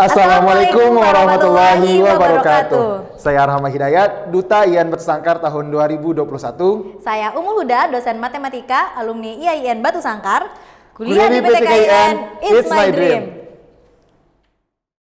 Assalamualaikum warahmatullahi wabarakatuh. Saya Arham Hidayat, Duta IAIN Bersangkar tahun 2021. Saya Umul Huda, dosen matematika, alumni IAIN Batu Sangkar. Kuliah, Kuliah di PTKIN, it's my dream. dream.